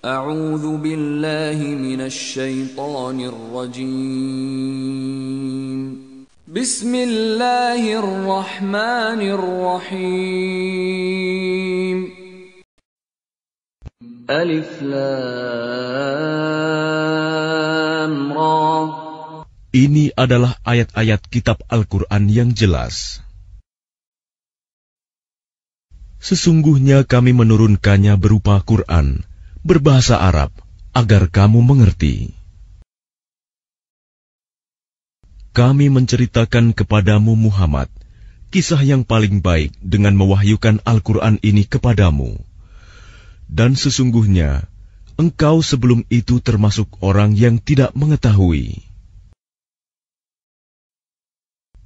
أعوذ بالله من الشيطان Ini adalah ayat-ayat kitab Al-Quran yang jelas. Sesungguhnya kami menurunkannya berupa Quran, berbahasa Arab agar kamu mengerti. Kami menceritakan kepadamu Muhammad kisah yang paling baik dengan mewahyukan Al-Quran ini kepadamu. Dan sesungguhnya, engkau sebelum itu termasuk orang yang tidak mengetahui.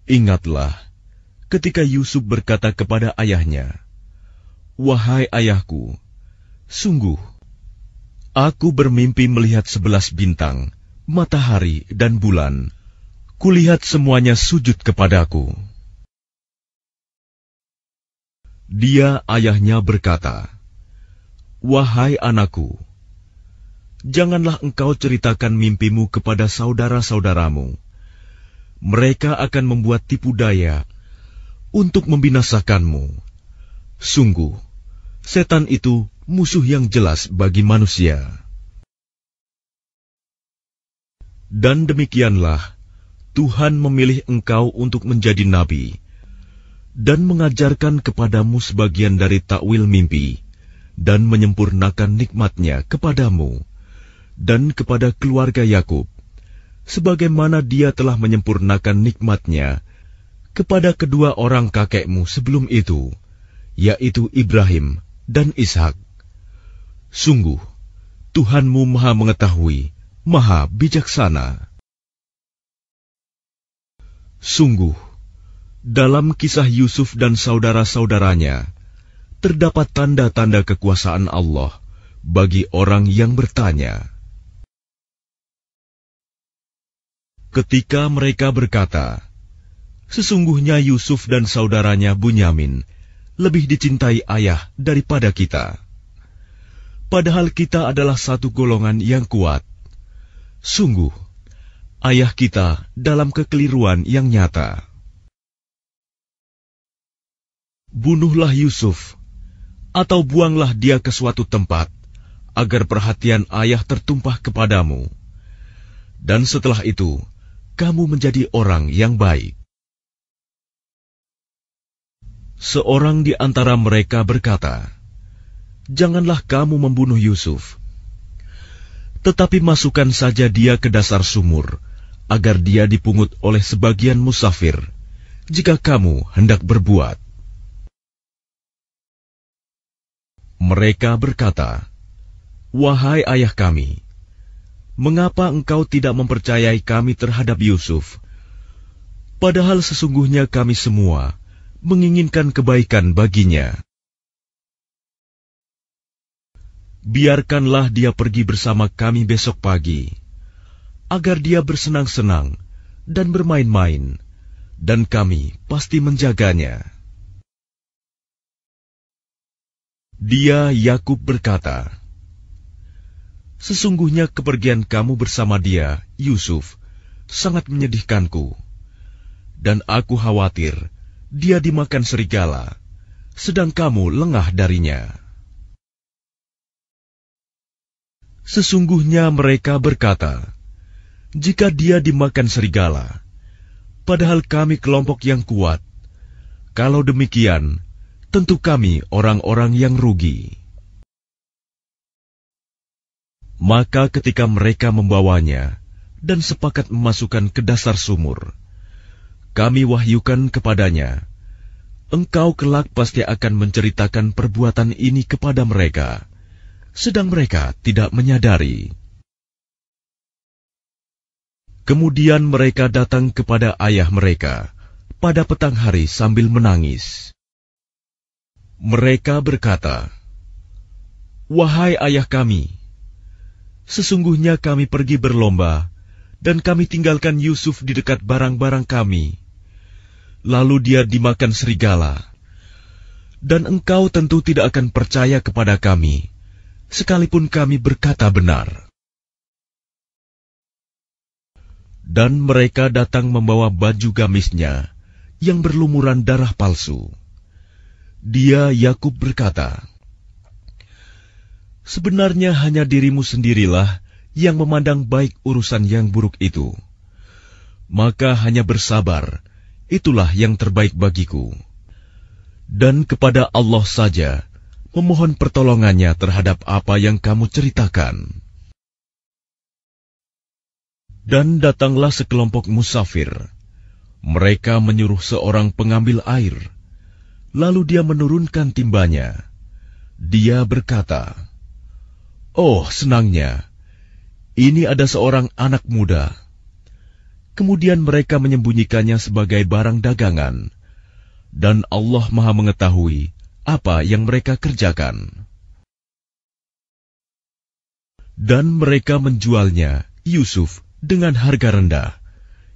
Ingatlah, ketika Yusuf berkata kepada ayahnya, Wahai ayahku, sungguh Aku bermimpi melihat sebelas bintang, matahari, dan bulan. Kulihat semuanya sujud kepadaku. Dia ayahnya berkata, Wahai anakku, janganlah engkau ceritakan mimpimu kepada saudara-saudaramu. Mereka akan membuat tipu daya untuk membinasakanmu. Sungguh, setan itu musuh yang jelas bagi manusia. Dan demikianlah Tuhan memilih engkau untuk menjadi nabi dan mengajarkan kepadamu sebagian dari takwil mimpi dan menyempurnakan nikmatnya kepadamu dan kepada keluarga Yakub sebagaimana dia telah menyempurnakan nikmatnya kepada kedua orang kakekmu sebelum itu yaitu Ibrahim dan Ishak Sungguh, Tuhanmu Maha Mengetahui, Maha Bijaksana. Sungguh, dalam kisah Yusuf dan saudara-saudaranya terdapat tanda-tanda kekuasaan Allah bagi orang yang bertanya. Ketika mereka berkata, "Sesungguhnya Yusuf dan saudaranya Bunyamin lebih dicintai ayah daripada kita." padahal kita adalah satu golongan yang kuat. Sungguh, ayah kita dalam kekeliruan yang nyata. Bunuhlah Yusuf, atau buanglah dia ke suatu tempat, agar perhatian ayah tertumpah kepadamu. Dan setelah itu, kamu menjadi orang yang baik. Seorang di antara mereka berkata, janganlah kamu membunuh Yusuf. Tetapi masukkan saja dia ke dasar sumur, agar dia dipungut oleh sebagian musafir, jika kamu hendak berbuat. Mereka berkata, Wahai ayah kami, mengapa engkau tidak mempercayai kami terhadap Yusuf? Padahal sesungguhnya kami semua menginginkan kebaikan baginya. biarkanlah dia pergi bersama kami besok pagi, agar dia bersenang-senang dan bermain-main, dan kami pasti menjaganya. Dia, Yakub, berkata, "Sesungguhnya kepergian kamu bersama dia, Yusuf, sangat menyedihkanku, dan aku khawatir dia dimakan serigala, sedang kamu lengah darinya." Sesungguhnya mereka berkata, "Jika dia dimakan serigala, padahal kami kelompok yang kuat, kalau demikian, tentu kami orang-orang yang rugi." Maka, ketika mereka membawanya dan sepakat memasukkan ke dasar sumur, kami wahyukan kepadanya, "Engkau kelak pasti akan menceritakan perbuatan ini kepada mereka." sedang mereka tidak menyadari. Kemudian mereka datang kepada ayah mereka pada petang hari sambil menangis. Mereka berkata, "Wahai ayah kami, sesungguhnya kami pergi berlomba dan kami tinggalkan Yusuf di dekat barang-barang kami. Lalu dia dimakan serigala, dan engkau tentu tidak akan percaya kepada kami." sekalipun kami berkata benar. Dan mereka datang membawa baju gamisnya yang berlumuran darah palsu. Dia, Yakub, berkata, "Sebenarnya hanya dirimu sendirilah yang memandang baik urusan yang buruk itu, maka hanya bersabar. Itulah yang terbaik bagiku, dan kepada Allah saja." memohon pertolongannya terhadap apa yang kamu ceritakan. Dan datanglah sekelompok musafir. Mereka menyuruh seorang pengambil air. Lalu dia menurunkan timbanya. Dia berkata, Oh, senangnya, ini ada seorang anak muda. Kemudian mereka menyembunyikannya sebagai barang dagangan. Dan Allah maha mengetahui apa yang mereka kerjakan. Dan mereka menjualnya, Yusuf, dengan harga rendah,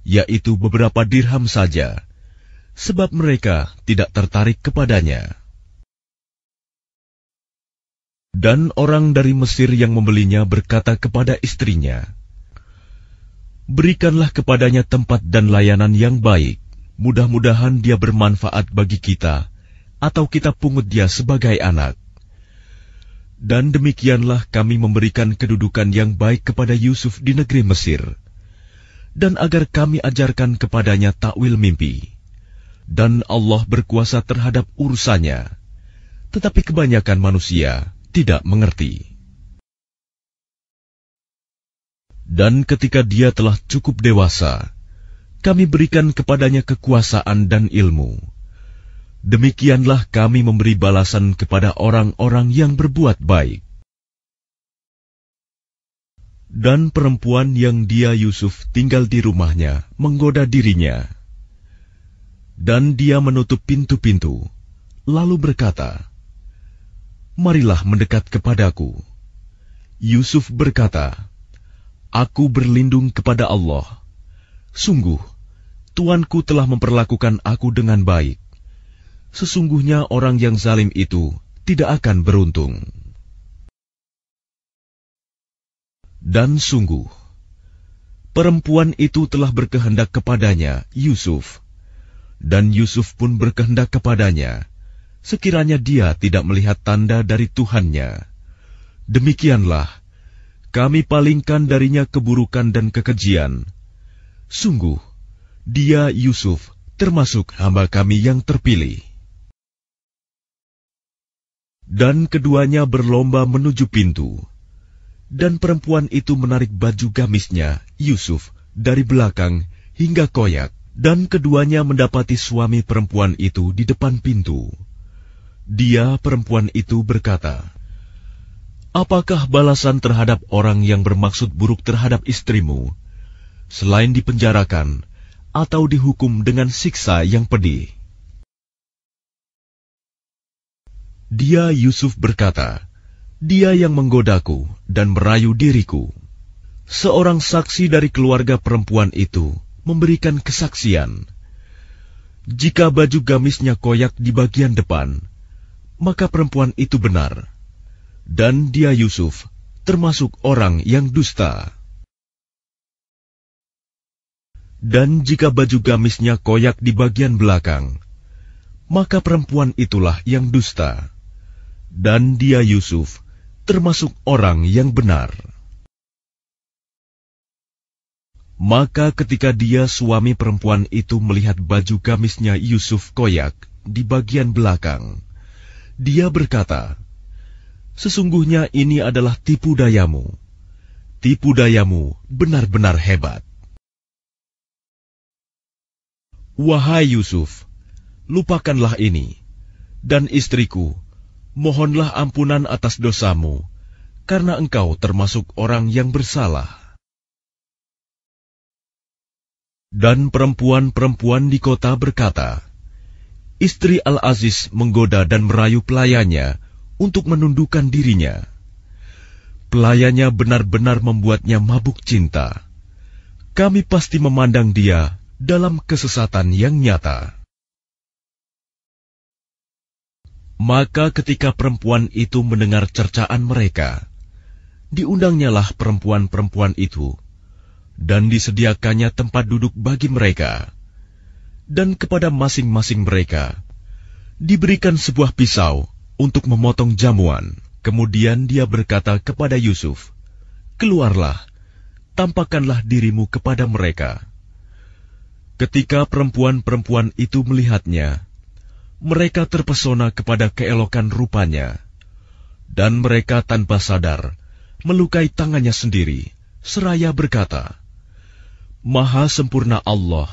yaitu beberapa dirham saja, sebab mereka tidak tertarik kepadanya. Dan orang dari Mesir yang membelinya berkata kepada istrinya, Berikanlah kepadanya tempat dan layanan yang baik, mudah-mudahan dia bermanfaat bagi kita, atau kita pungut dia sebagai anak. Dan demikianlah kami memberikan kedudukan yang baik kepada Yusuf di negeri Mesir, dan agar kami ajarkan kepadanya takwil mimpi. Dan Allah berkuasa terhadap urusannya, tetapi kebanyakan manusia tidak mengerti. Dan ketika dia telah cukup dewasa, kami berikan kepadanya kekuasaan dan ilmu demikianlah kami memberi balasan kepada orang-orang yang berbuat baik. Dan perempuan yang dia Yusuf tinggal di rumahnya menggoda dirinya. Dan dia menutup pintu-pintu, lalu berkata, Marilah mendekat kepadaku. Yusuf berkata, Aku berlindung kepada Allah. Sungguh, Tuanku telah memperlakukan aku dengan baik sesungguhnya orang yang zalim itu tidak akan beruntung. Dan sungguh, perempuan itu telah berkehendak kepadanya, Yusuf, dan Yusuf pun berkehendak kepadanya, sekiranya dia tidak melihat tanda dari Tuhannya. Demikianlah, kami palingkan darinya keburukan dan kekejian. Sungguh, dia Yusuf termasuk hamba kami yang terpilih. Dan keduanya berlomba menuju pintu. Dan perempuan itu menarik baju gamisnya, Yusuf, dari belakang hingga koyak. Dan keduanya mendapati suami perempuan itu di depan pintu. Dia, perempuan itu, berkata, Apakah balasan terhadap orang yang bermaksud buruk terhadap istrimu, selain dipenjarakan atau dihukum dengan siksa yang pedih? Dia Yusuf berkata, Dia yang menggodaku dan merayu diriku. Seorang saksi dari keluarga perempuan itu memberikan kesaksian. Jika baju gamisnya koyak di bagian depan, maka perempuan itu benar. Dan dia Yusuf termasuk orang yang dusta. Dan jika baju gamisnya koyak di bagian belakang, maka perempuan itulah yang dusta dan dia Yusuf termasuk orang yang benar. Maka ketika dia suami perempuan itu melihat baju gamisnya Yusuf koyak di bagian belakang, dia berkata, Sesungguhnya ini adalah tipu dayamu. Tipu dayamu benar-benar hebat. Wahai Yusuf, lupakanlah ini, dan istriku, mohonlah ampunan atas dosamu, karena engkau termasuk orang yang bersalah. Dan perempuan-perempuan di kota berkata, Istri Al-Aziz menggoda dan merayu pelayannya untuk menundukkan dirinya. Pelayannya benar-benar membuatnya mabuk cinta. Kami pasti memandang dia dalam kesesatan yang nyata. Maka ketika perempuan itu mendengar cercaan mereka, diundangnyalah perempuan-perempuan itu, dan disediakannya tempat duduk bagi mereka. Dan kepada masing-masing mereka, diberikan sebuah pisau untuk memotong jamuan. Kemudian dia berkata kepada Yusuf, Keluarlah, tampakkanlah dirimu kepada mereka. Ketika perempuan-perempuan itu melihatnya, mereka terpesona kepada keelokan rupanya, dan mereka tanpa sadar melukai tangannya sendiri, seraya berkata, "Maha sempurna Allah,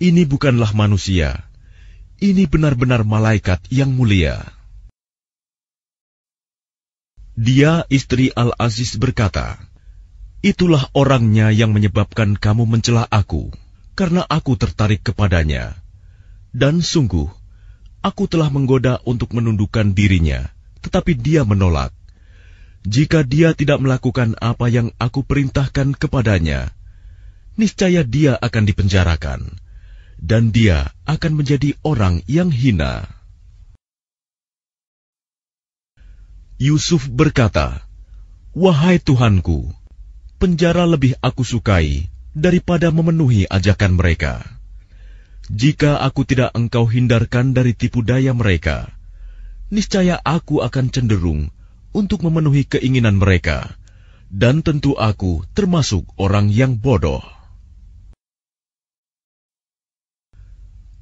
ini bukanlah manusia, ini benar-benar malaikat yang mulia." Dia, istri Al-Aziz, berkata, "Itulah orangnya yang menyebabkan kamu mencela aku, karena aku tertarik kepadanya, dan sungguh..." Aku telah menggoda untuk menundukkan dirinya, tetapi dia menolak. Jika dia tidak melakukan apa yang aku perintahkan kepadanya, niscaya dia akan dipenjarakan, dan dia akan menjadi orang yang hina. Yusuf berkata, "Wahai Tuhanku, penjara lebih aku sukai daripada memenuhi ajakan mereka." Jika aku tidak engkau hindarkan dari tipu daya mereka, niscaya aku akan cenderung untuk memenuhi keinginan mereka, dan tentu aku termasuk orang yang bodoh.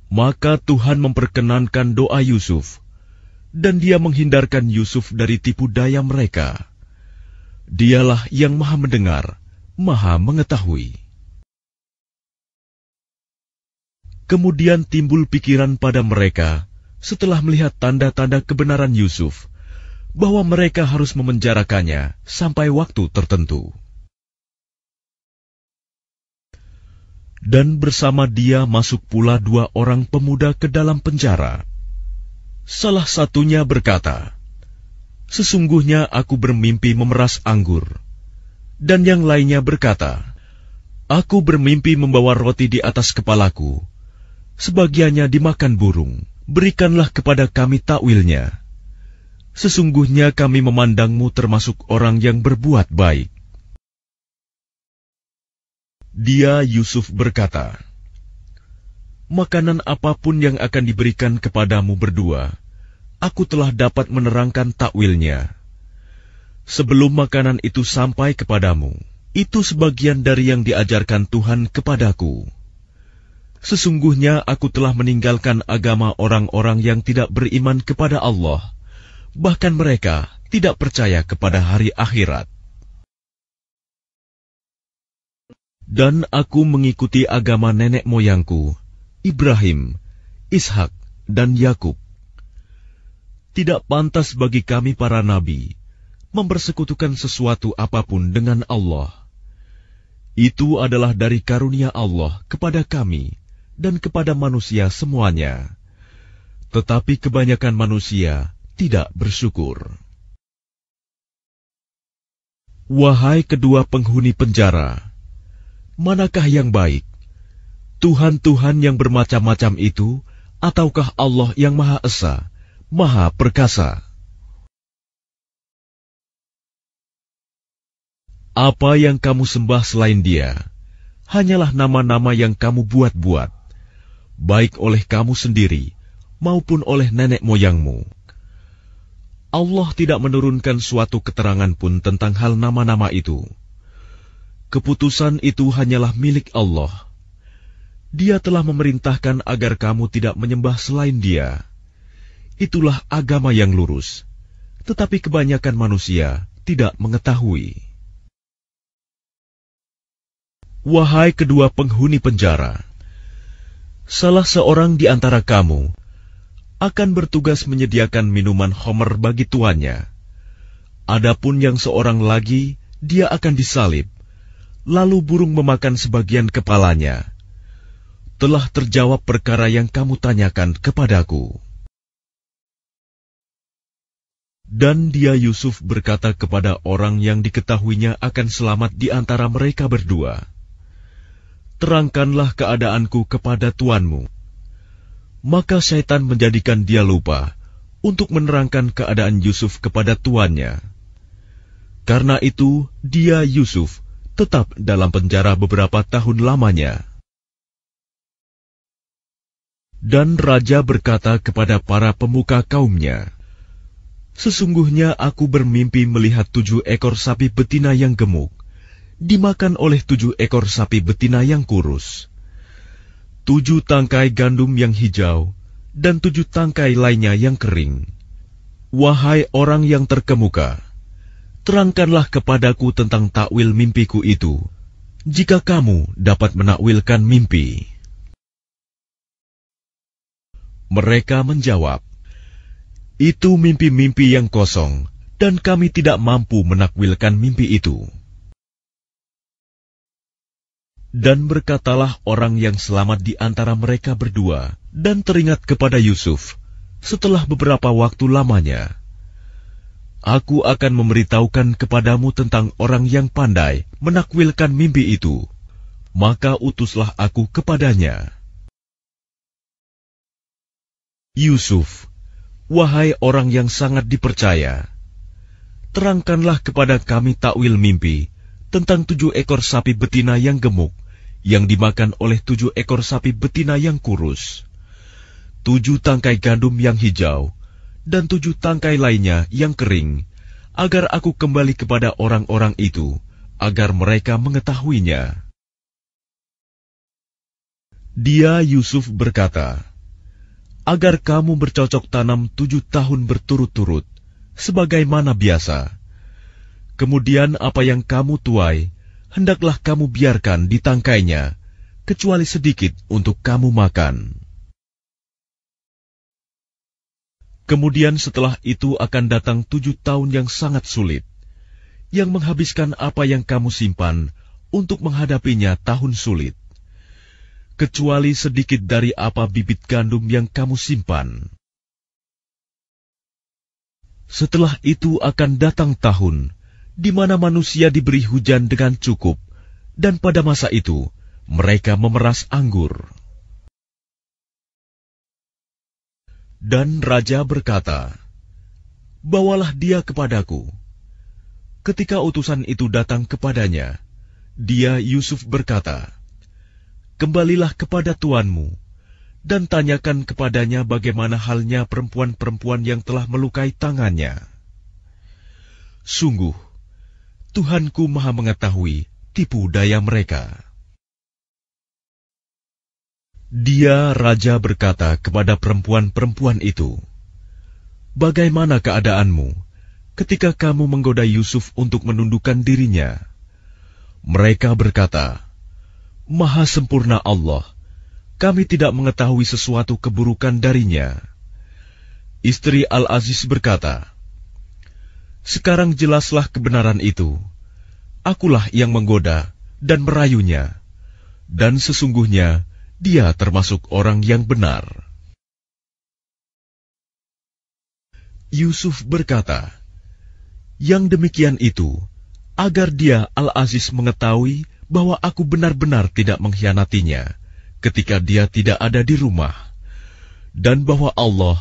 Maka Tuhan memperkenankan doa Yusuf, dan Dia menghindarkan Yusuf dari tipu daya mereka. Dialah yang Maha Mendengar, Maha Mengetahui. Kemudian timbul pikiran pada mereka setelah melihat tanda-tanda kebenaran Yusuf bahwa mereka harus memenjarakannya sampai waktu tertentu. Dan bersama dia masuk pula dua orang pemuda ke dalam penjara. Salah satunya berkata, "Sesungguhnya aku bermimpi memeras anggur." Dan yang lainnya berkata, "Aku bermimpi membawa roti di atas kepalaku." sebagiannya dimakan burung. Berikanlah kepada kami takwilnya. Sesungguhnya kami memandangmu termasuk orang yang berbuat baik. Dia Yusuf berkata, Makanan apapun yang akan diberikan kepadamu berdua, aku telah dapat menerangkan takwilnya. Sebelum makanan itu sampai kepadamu, itu sebagian dari yang diajarkan Tuhan kepadaku. Sesungguhnya aku telah meninggalkan agama orang-orang yang tidak beriman kepada Allah, bahkan mereka tidak percaya kepada hari akhirat. Dan aku mengikuti agama nenek moyangku, Ibrahim, Ishak, dan Yakub. Tidak pantas bagi kami para nabi mempersekutukan sesuatu apapun dengan Allah. Itu adalah dari karunia Allah kepada kami dan kepada manusia semuanya. Tetapi kebanyakan manusia tidak bersyukur. Wahai kedua penghuni penjara, manakah yang baik? Tuhan-Tuhan yang bermacam-macam itu, ataukah Allah yang Maha Esa, Maha Perkasa? Apa yang kamu sembah selain Dia hanyalah nama-nama yang kamu buat-buat, baik oleh kamu sendiri maupun oleh nenek moyangmu. Allah tidak menurunkan suatu keterangan pun tentang hal nama-nama itu. Keputusan itu hanyalah milik Allah. Dia telah memerintahkan agar kamu tidak menyembah selain Dia. Itulah agama yang lurus, tetapi kebanyakan manusia tidak mengetahui. Wahai kedua penghuni penjara! salah seorang di antara kamu akan bertugas menyediakan minuman homer bagi tuannya. Adapun yang seorang lagi, dia akan disalib, lalu burung memakan sebagian kepalanya. Telah terjawab perkara yang kamu tanyakan kepadaku. Dan dia Yusuf berkata kepada orang yang diketahuinya akan selamat di antara mereka berdua, terangkanlah keadaanku kepada tuanmu. Maka syaitan menjadikan dia lupa untuk menerangkan keadaan Yusuf kepada tuannya. Karena itu, dia Yusuf tetap dalam penjara beberapa tahun lamanya. Dan raja berkata kepada para pemuka kaumnya, "Sesungguhnya aku bermimpi melihat tujuh ekor sapi betina yang gemuk dimakan oleh tujuh ekor sapi betina yang kurus, tujuh tangkai gandum yang hijau, dan tujuh tangkai lainnya yang kering. Wahai orang yang terkemuka, terangkanlah kepadaku tentang takwil mimpiku itu, jika kamu dapat menakwilkan mimpi. Mereka menjawab, Itu mimpi-mimpi yang kosong, dan kami tidak mampu menakwilkan mimpi itu. Dan berkatalah orang yang selamat di antara mereka berdua, dan teringat kepada Yusuf setelah beberapa waktu lamanya. Aku akan memberitahukan kepadamu tentang orang yang pandai menakwilkan mimpi itu. Maka utuslah aku kepadanya. Yusuf, wahai orang yang sangat dipercaya, terangkanlah kepada kami takwil mimpi tentang tujuh ekor sapi betina yang gemuk yang dimakan oleh tujuh ekor sapi betina yang kurus, tujuh tangkai gandum yang hijau, dan tujuh tangkai lainnya yang kering, agar aku kembali kepada orang-orang itu, agar mereka mengetahuinya. Dia Yusuf berkata, Agar kamu bercocok tanam tujuh tahun berturut-turut, sebagaimana biasa. Kemudian apa yang kamu tuai, hendaklah kamu biarkan di tangkainya, kecuali sedikit untuk kamu makan. Kemudian setelah itu akan datang tujuh tahun yang sangat sulit, yang menghabiskan apa yang kamu simpan untuk menghadapinya tahun sulit, kecuali sedikit dari apa bibit gandum yang kamu simpan. Setelah itu akan datang tahun di mana manusia diberi hujan dengan cukup, dan pada masa itu mereka memeras anggur. Dan raja berkata, "Bawalah dia kepadaku." Ketika utusan itu datang kepadanya, dia Yusuf berkata, "Kembalilah kepada tuanmu dan tanyakan kepadanya bagaimana halnya perempuan-perempuan yang telah melukai tangannya." Sungguh, Tuhanku Maha Mengetahui tipu daya mereka. Dia, raja, berkata kepada perempuan-perempuan itu, "Bagaimana keadaanmu ketika kamu menggoda Yusuf untuk menundukkan dirinya?" Mereka berkata, "Maha sempurna Allah, kami tidak mengetahui sesuatu keburukan darinya." Istri Al-Aziz berkata, "Sekarang jelaslah kebenaran itu." akulah yang menggoda dan merayunya, dan sesungguhnya dia termasuk orang yang benar. Yusuf berkata, "Yang demikian itu agar dia Al-Aziz mengetahui bahwa aku benar-benar tidak mengkhianatinya ketika dia tidak ada di rumah, dan bahwa Allah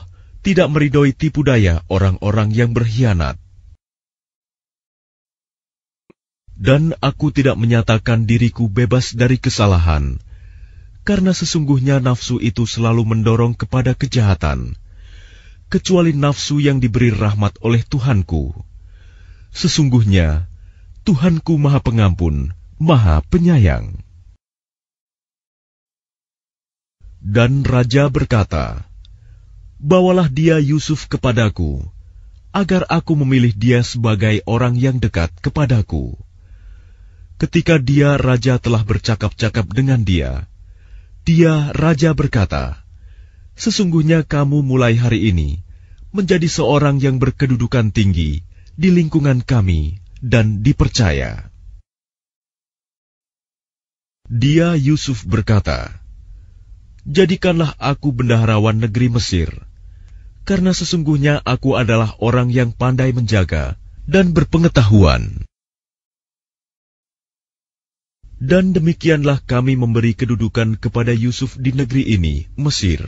tidak meridoi tipu daya orang-orang yang berkhianat." dan aku tidak menyatakan diriku bebas dari kesalahan, karena sesungguhnya nafsu itu selalu mendorong kepada kejahatan, kecuali nafsu yang diberi rahmat oleh Tuhanku. Sesungguhnya Tuhanku Maha Pengampun, Maha Penyayang. Dan raja berkata, "Bawalah dia Yusuf kepadaku, agar aku memilih dia sebagai orang yang dekat kepadaku." Ketika dia raja telah bercakap-cakap dengan dia, dia raja berkata, "Sesungguhnya kamu mulai hari ini menjadi seorang yang berkedudukan tinggi di lingkungan kami dan dipercaya." Dia Yusuf berkata, "Jadikanlah aku bendaharawan negeri Mesir, karena sesungguhnya aku adalah orang yang pandai menjaga dan berpengetahuan." Dan demikianlah kami memberi kedudukan kepada Yusuf di negeri ini, Mesir,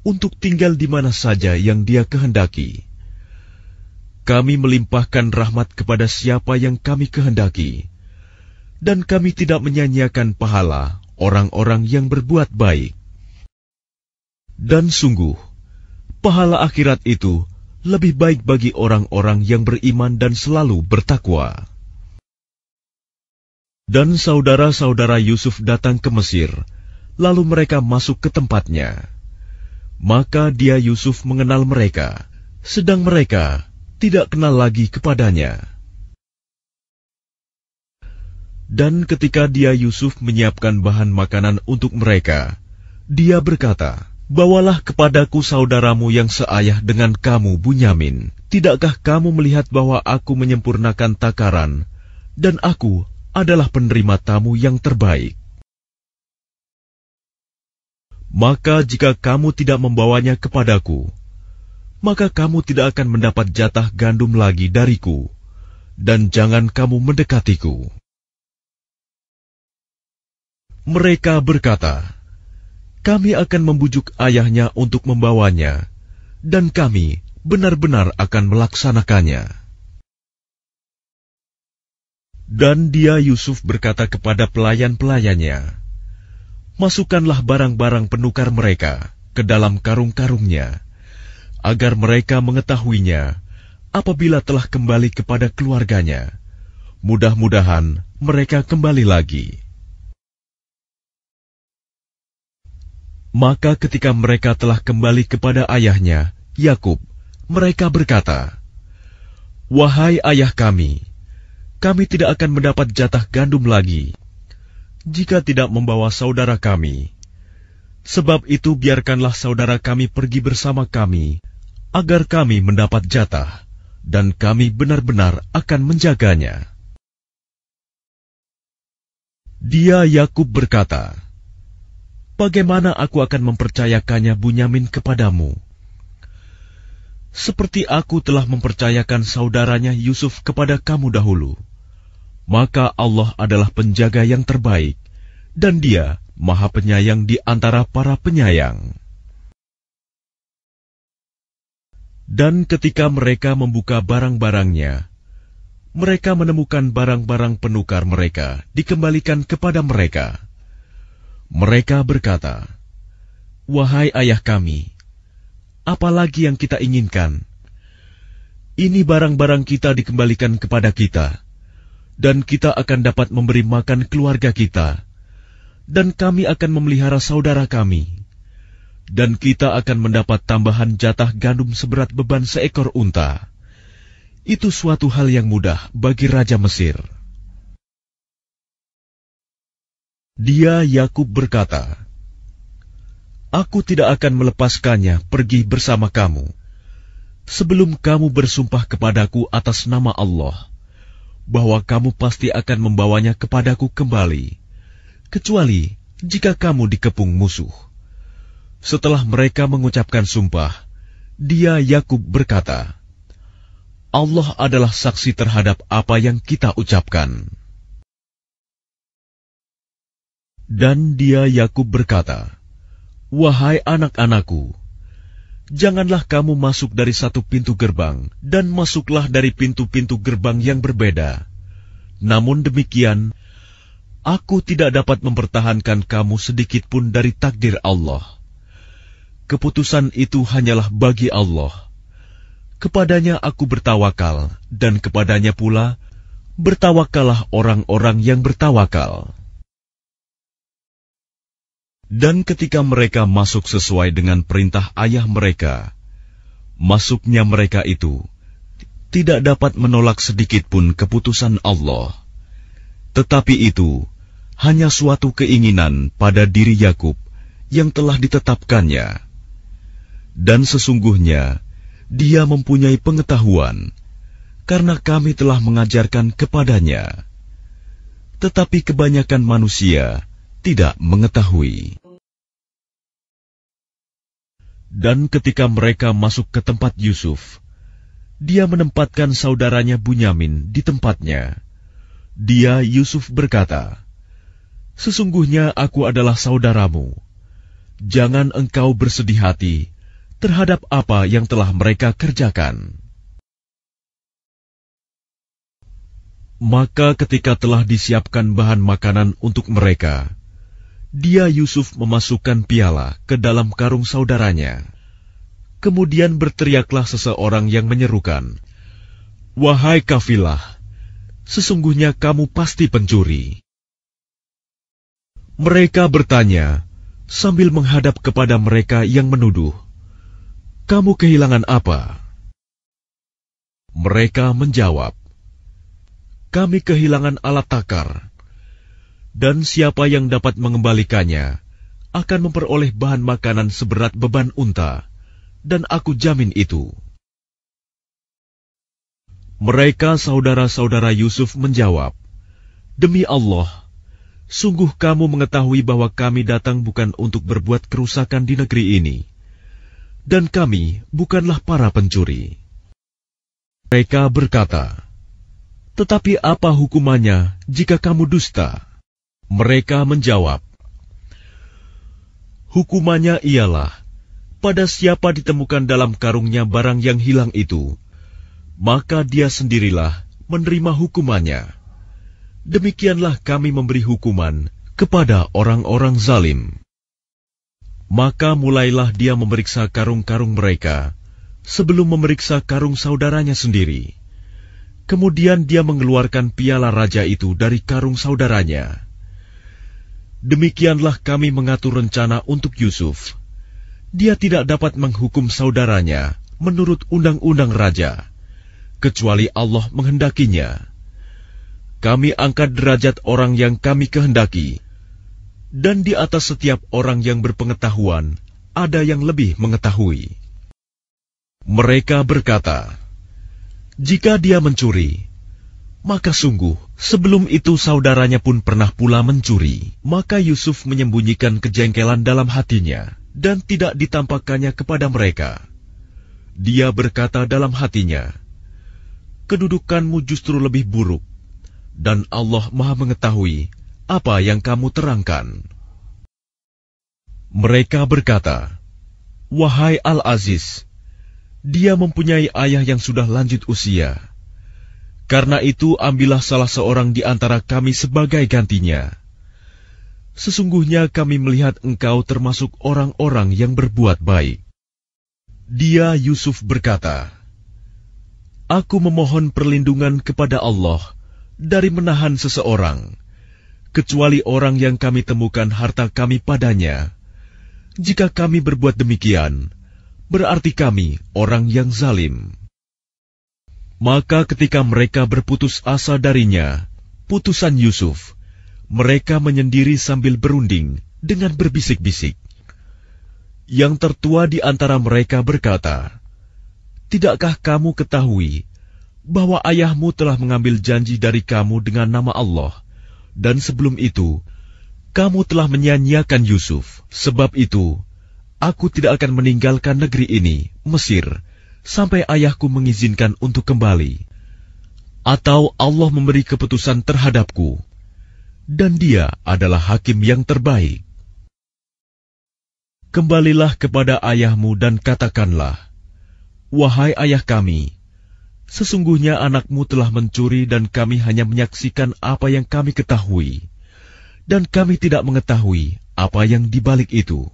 untuk tinggal di mana saja yang dia kehendaki. Kami melimpahkan rahmat kepada siapa yang kami kehendaki, dan kami tidak menyanyiakan pahala orang-orang yang berbuat baik. Dan sungguh, pahala akhirat itu lebih baik bagi orang-orang yang beriman dan selalu bertakwa dan saudara-saudara Yusuf datang ke Mesir, lalu mereka masuk ke tempatnya. Maka dia Yusuf mengenal mereka, sedang mereka tidak kenal lagi kepadanya. Dan ketika dia Yusuf menyiapkan bahan makanan untuk mereka, dia berkata, Bawalah kepadaku saudaramu yang seayah dengan kamu, Bunyamin. Tidakkah kamu melihat bahwa aku menyempurnakan takaran, dan aku adalah penerima tamu yang terbaik. Maka jika kamu tidak membawanya kepadaku, maka kamu tidak akan mendapat jatah gandum lagi dariku, dan jangan kamu mendekatiku. Mereka berkata, kami akan membujuk ayahnya untuk membawanya, dan kami benar-benar akan melaksanakannya. Dan dia Yusuf berkata kepada pelayan-pelayannya, Masukkanlah barang-barang penukar mereka ke dalam karung-karungnya, agar mereka mengetahuinya apabila telah kembali kepada keluarganya. Mudah-mudahan mereka kembali lagi. Maka ketika mereka telah kembali kepada ayahnya, Yakub, mereka berkata, "Wahai ayah kami, kami tidak akan mendapat jatah gandum lagi jika tidak membawa saudara kami. Sebab itu biarkanlah saudara kami pergi bersama kami, agar kami mendapat jatah, dan kami benar-benar akan menjaganya. Dia Yakub berkata, Bagaimana aku akan mempercayakannya Bunyamin kepadamu? Seperti aku telah mempercayakan saudaranya Yusuf kepada kamu dahulu.' maka Allah adalah penjaga yang terbaik, dan Dia Maha Penyayang di antara para penyayang. Dan ketika mereka membuka barang-barangnya, mereka menemukan barang-barang penukar mereka dikembalikan kepada mereka. Mereka berkata, "Wahai ayah kami, apalagi yang kita inginkan? Ini barang-barang kita dikembalikan kepada kita." dan kita akan dapat memberi makan keluarga kita, dan kami akan memelihara saudara kami, dan kita akan mendapat tambahan jatah gandum seberat beban seekor unta. Itu suatu hal yang mudah bagi Raja Mesir. Dia, Yakub, berkata, "Aku tidak akan melepaskannya pergi bersama kamu sebelum kamu bersumpah kepadaku atas nama Allah." bahwa kamu pasti akan membawanya kepadaku kembali, kecuali jika kamu dikepung musuh. Setelah mereka mengucapkan sumpah, dia Yakub berkata, "Allah adalah saksi terhadap apa yang kita ucapkan." Dan dia Yakub berkata, "Wahai anak-anakku, janganlah kamu masuk dari satu pintu gerbang, dan masuklah dari pintu-pintu gerbang yang berbeda. Namun demikian, aku tidak dapat mempertahankan kamu sedikit pun dari takdir Allah. Keputusan itu hanyalah bagi Allah. Kepadanya aku bertawakal, dan kepadanya pula bertawakalah orang-orang yang bertawakal. Dan ketika mereka masuk sesuai dengan perintah ayah mereka, masuknya mereka itu tidak dapat menolak sedikit pun keputusan Allah. Tetapi itu hanya suatu keinginan pada diri Yakub yang telah ditetapkannya. Dan sesungguhnya dia mempunyai pengetahuan karena kami telah mengajarkan kepadanya. Tetapi kebanyakan manusia tidak mengetahui. Dan ketika mereka masuk ke tempat Yusuf, dia menempatkan saudaranya Bunyamin di tempatnya. Dia Yusuf berkata, Sesungguhnya aku adalah saudaramu. Jangan engkau bersedih hati terhadap apa yang telah mereka kerjakan. Maka ketika telah disiapkan bahan makanan untuk mereka, dia Yusuf memasukkan piala ke dalam karung saudaranya. Kemudian berteriaklah seseorang yang menyerukan, "Wahai kafilah, sesungguhnya kamu pasti pencuri." Mereka bertanya sambil menghadap kepada mereka yang menuduh, "Kamu kehilangan apa?" Mereka menjawab, "Kami kehilangan alat takar." dan siapa yang dapat mengembalikannya akan memperoleh bahan makanan seberat beban unta, dan aku jamin itu. Mereka saudara-saudara Yusuf menjawab, Demi Allah, sungguh kamu mengetahui bahwa kami datang bukan untuk berbuat kerusakan di negeri ini, dan kami bukanlah para pencuri. Mereka berkata, Tetapi apa hukumannya jika kamu dusta?' Mereka menjawab, Hukumannya ialah, pada siapa ditemukan dalam karungnya barang yang hilang itu, maka dia sendirilah menerima hukumannya. Demikianlah kami memberi hukuman kepada orang-orang zalim. Maka mulailah dia memeriksa karung-karung mereka sebelum memeriksa karung saudaranya sendiri. Kemudian dia mengeluarkan piala raja itu dari karung saudaranya Demikianlah kami mengatur rencana untuk Yusuf. Dia tidak dapat menghukum saudaranya menurut undang-undang raja, kecuali Allah menghendakinya. Kami angkat derajat orang yang kami kehendaki, dan di atas setiap orang yang berpengetahuan ada yang lebih mengetahui. Mereka berkata, "Jika dia mencuri, maka sungguh, sebelum itu saudaranya pun pernah pula mencuri. Maka Yusuf menyembunyikan kejengkelan dalam hatinya dan tidak ditampakkannya kepada mereka. Dia berkata dalam hatinya, "Kedudukanmu justru lebih buruk, dan Allah Maha Mengetahui apa yang kamu terangkan." Mereka berkata, "Wahai Al-Aziz, dia mempunyai ayah yang sudah lanjut usia." Karena itu ambillah salah seorang di antara kami sebagai gantinya. Sesungguhnya kami melihat engkau termasuk orang-orang yang berbuat baik. Dia Yusuf berkata, Aku memohon perlindungan kepada Allah dari menahan seseorang, kecuali orang yang kami temukan harta kami padanya. Jika kami berbuat demikian, berarti kami orang yang zalim. Maka ketika mereka berputus asa darinya, putusan Yusuf, mereka menyendiri sambil berunding dengan berbisik-bisik. Yang tertua di antara mereka berkata, Tidakkah kamu ketahui bahwa ayahmu telah mengambil janji dari kamu dengan nama Allah, dan sebelum itu, kamu telah menyanyiakan Yusuf. Sebab itu, aku tidak akan meninggalkan negeri ini, Mesir, sampai ayahku mengizinkan untuk kembali, atau Allah memberi keputusan terhadapku, dan Dia adalah hakim yang terbaik. Kembalilah kepada ayahmu dan katakanlah, "Wahai ayah kami, sesungguhnya anakmu telah mencuri, dan kami hanya menyaksikan apa yang kami ketahui, dan kami tidak mengetahui apa yang dibalik itu."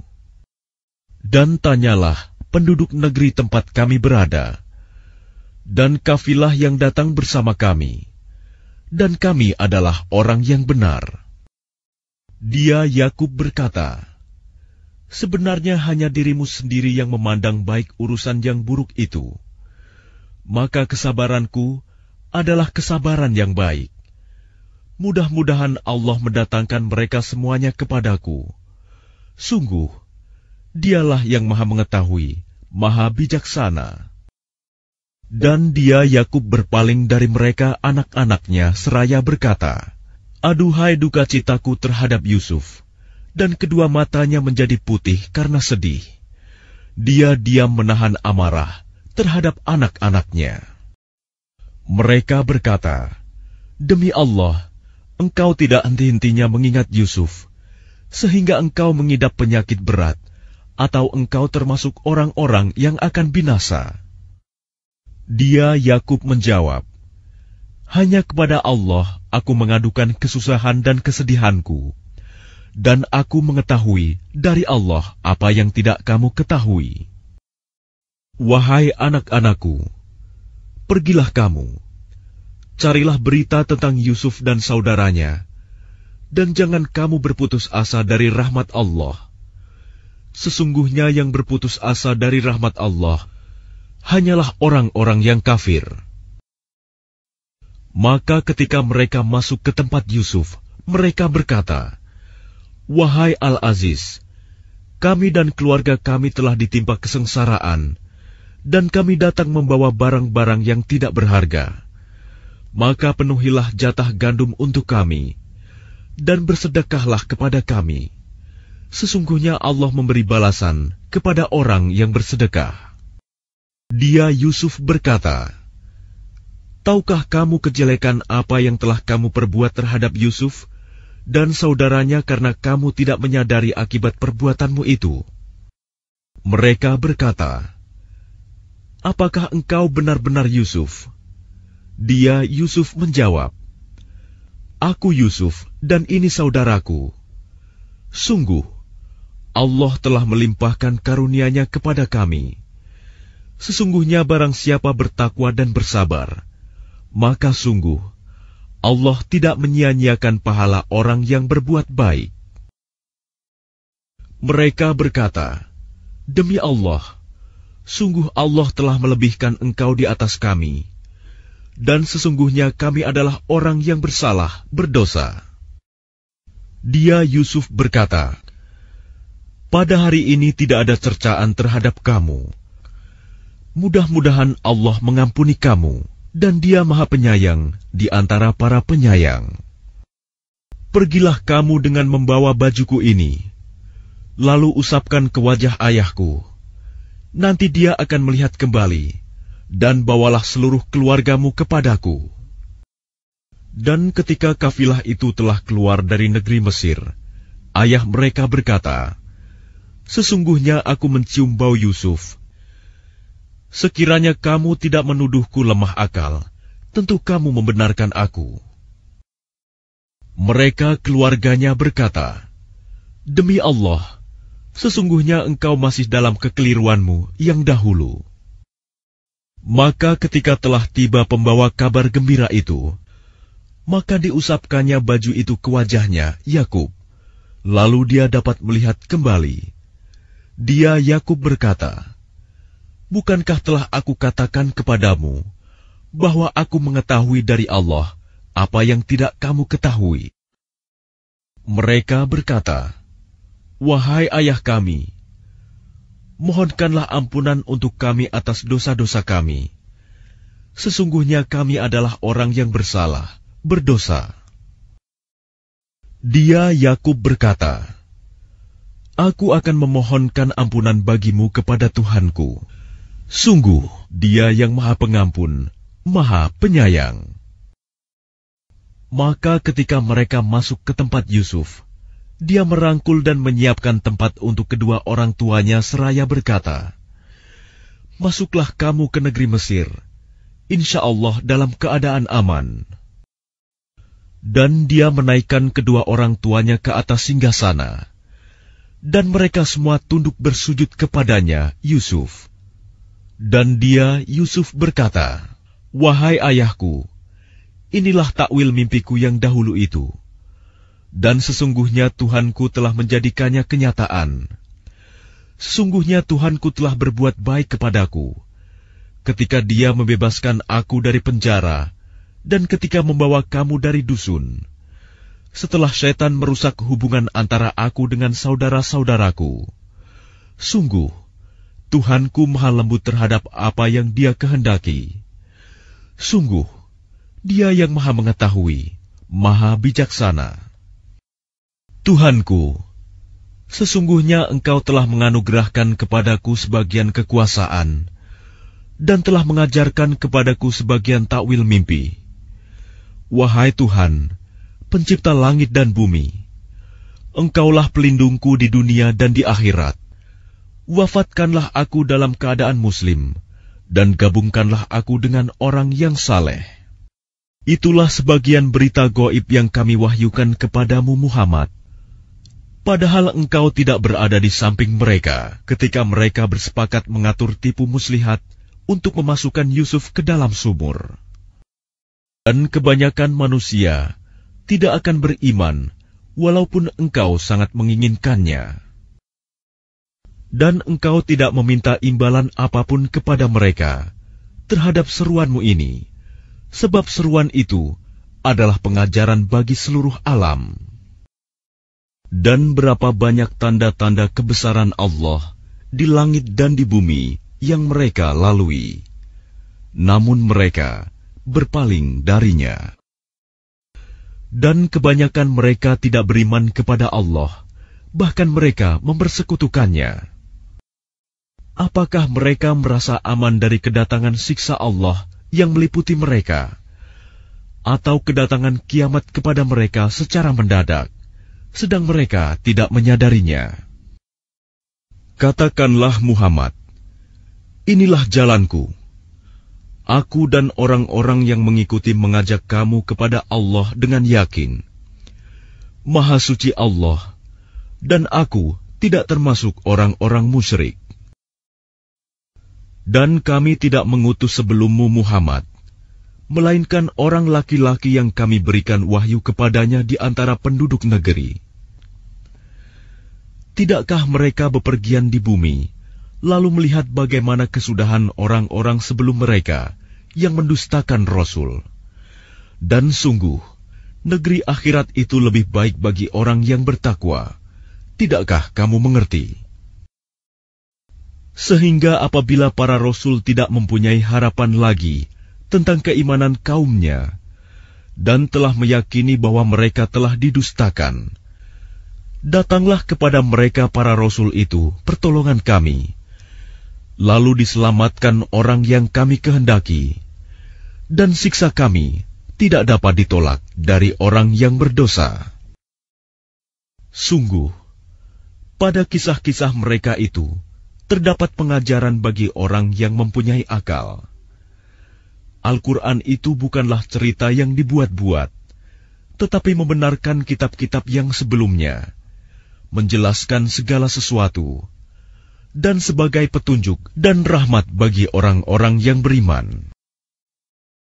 Dan tanyalah penduduk negeri tempat kami berada, dan kafilah yang datang bersama kami, dan kami adalah orang yang benar. Dia Yakub berkata, Sebenarnya hanya dirimu sendiri yang memandang baik urusan yang buruk itu. Maka kesabaranku adalah kesabaran yang baik. Mudah-mudahan Allah mendatangkan mereka semuanya kepadaku. Sungguh, Dialah yang Maha Mengetahui Maha Bijaksana. Dan dia Yakub berpaling dari mereka anak-anaknya seraya berkata, Aduhai duka citaku terhadap Yusuf, dan kedua matanya menjadi putih karena sedih. Dia diam menahan amarah terhadap anak-anaknya. Mereka berkata, Demi Allah, engkau tidak henti-hentinya mengingat Yusuf, sehingga engkau mengidap penyakit berat, atau engkau termasuk orang-orang yang akan binasa? Dia Yakub menjawab, Hanya kepada Allah aku mengadukan kesusahan dan kesedihanku, dan aku mengetahui dari Allah apa yang tidak kamu ketahui. Wahai anak-anakku, pergilah kamu, carilah berita tentang Yusuf dan saudaranya, dan jangan kamu berputus asa dari rahmat Allah sesungguhnya yang berputus asa dari rahmat Allah hanyalah orang-orang yang kafir. Maka ketika mereka masuk ke tempat Yusuf, mereka berkata, Wahai Al-Aziz, kami dan keluarga kami telah ditimpa kesengsaraan, dan kami datang membawa barang-barang yang tidak berharga. Maka penuhilah jatah gandum untuk kami, dan bersedekahlah kepada kami.' sesungguhnya Allah memberi balasan kepada orang yang bersedekah. Dia Yusuf berkata, Tahukah kamu kejelekan apa yang telah kamu perbuat terhadap Yusuf dan saudaranya karena kamu tidak menyadari akibat perbuatanmu itu? Mereka berkata, Apakah engkau benar-benar Yusuf? Dia Yusuf menjawab, Aku Yusuf dan ini saudaraku. Sungguh, Allah telah melimpahkan karunia-Nya kepada kami. Sesungguhnya barang siapa bertakwa dan bersabar, maka sungguh Allah tidak menyia-nyiakan pahala orang yang berbuat baik. Mereka berkata, Demi Allah, sungguh Allah telah melebihkan engkau di atas kami, dan sesungguhnya kami adalah orang yang bersalah, berdosa. Dia Yusuf berkata, pada hari ini tidak ada cercaan terhadap kamu. Mudah-mudahan Allah mengampuni kamu, dan Dia Maha Penyayang di antara para penyayang. Pergilah kamu dengan membawa bajuku ini, lalu usapkan ke wajah ayahku. Nanti dia akan melihat kembali, dan bawalah seluruh keluargamu kepadaku. Dan ketika kafilah itu telah keluar dari negeri Mesir, ayah mereka berkata, Sesungguhnya aku mencium bau Yusuf. Sekiranya kamu tidak menuduhku lemah akal, tentu kamu membenarkan aku. Mereka keluarganya berkata, Demi Allah, sesungguhnya engkau masih dalam kekeliruanmu yang dahulu. Maka ketika telah tiba pembawa kabar gembira itu, maka diusapkannya baju itu ke wajahnya, Yakub. Lalu dia dapat melihat kembali. Dia Yakub berkata, "Bukankah telah aku katakan kepadamu bahwa aku mengetahui dari Allah apa yang tidak kamu ketahui?" Mereka berkata, "Wahai ayah kami, mohonkanlah ampunan untuk kami atas dosa-dosa kami. Sesungguhnya kami adalah orang yang bersalah, berdosa." Dia Yakub berkata, Aku akan memohonkan ampunan bagimu kepada Tuhanku. Sungguh, Dia yang Maha Pengampun, Maha Penyayang. Maka, ketika mereka masuk ke tempat Yusuf, dia merangkul dan menyiapkan tempat untuk kedua orang tuanya, seraya berkata, "Masuklah kamu ke negeri Mesir, insya Allah dalam keadaan aman." Dan dia menaikkan kedua orang tuanya ke atas singgah sana dan mereka semua tunduk bersujud kepadanya, Yusuf. Dan dia, Yusuf berkata, Wahai ayahku, inilah takwil mimpiku yang dahulu itu. Dan sesungguhnya Tuhanku telah menjadikannya kenyataan. Sesungguhnya Tuhanku telah berbuat baik kepadaku, ketika dia membebaskan aku dari penjara, dan ketika membawa kamu dari dusun.' setelah setan merusak hubungan antara aku dengan saudara-saudaraku. Sungguh, Tuhanku maha lembut terhadap apa yang dia kehendaki. Sungguh, dia yang maha mengetahui, maha bijaksana. Tuhanku, sesungguhnya engkau telah menganugerahkan kepadaku sebagian kekuasaan, dan telah mengajarkan kepadaku sebagian takwil mimpi. Wahai Tuhan, pencipta langit dan bumi. Engkaulah pelindungku di dunia dan di akhirat. Wafatkanlah aku dalam keadaan muslim, dan gabungkanlah aku dengan orang yang saleh. Itulah sebagian berita goib yang kami wahyukan kepadamu Muhammad. Padahal engkau tidak berada di samping mereka ketika mereka bersepakat mengatur tipu muslihat untuk memasukkan Yusuf ke dalam sumur. Dan kebanyakan manusia tidak akan beriman walaupun engkau sangat menginginkannya. Dan engkau tidak meminta imbalan apapun kepada mereka terhadap seruanmu ini, sebab seruan itu adalah pengajaran bagi seluruh alam. Dan berapa banyak tanda-tanda kebesaran Allah di langit dan di bumi yang mereka lalui. Namun mereka berpaling darinya dan kebanyakan mereka tidak beriman kepada Allah, bahkan mereka mempersekutukannya. Apakah mereka merasa aman dari kedatangan siksa Allah yang meliputi mereka, atau kedatangan kiamat kepada mereka secara mendadak, sedang mereka tidak menyadarinya? Katakanlah Muhammad, "Inilah jalanku." Aku dan orang-orang yang mengikuti mengajak kamu kepada Allah dengan yakin. Maha suci Allah, dan aku tidak termasuk orang-orang musyrik. Dan kami tidak mengutus sebelummu Muhammad, melainkan orang laki-laki yang kami berikan wahyu kepadanya di antara penduduk negeri. Tidakkah mereka bepergian di bumi? lalu melihat bagaimana kesudahan orang-orang sebelum mereka yang mendustakan Rasul. Dan sungguh, negeri akhirat itu lebih baik bagi orang yang bertakwa. Tidakkah kamu mengerti? Sehingga apabila para Rasul tidak mempunyai harapan lagi tentang keimanan kaumnya, dan telah meyakini bahwa mereka telah didustakan, datanglah kepada mereka para Rasul itu pertolongan kami, lalu diselamatkan orang yang kami kehendaki, dan siksa kami tidak dapat ditolak dari orang yang berdosa. Sungguh, pada kisah-kisah mereka itu terdapat pengajaran bagi orang yang mempunyai akal. Al-Quran itu bukanlah cerita yang dibuat-buat, tetapi membenarkan kitab-kitab yang sebelumnya, menjelaskan segala sesuatu dan sebagai petunjuk dan rahmat bagi orang-orang yang beriman.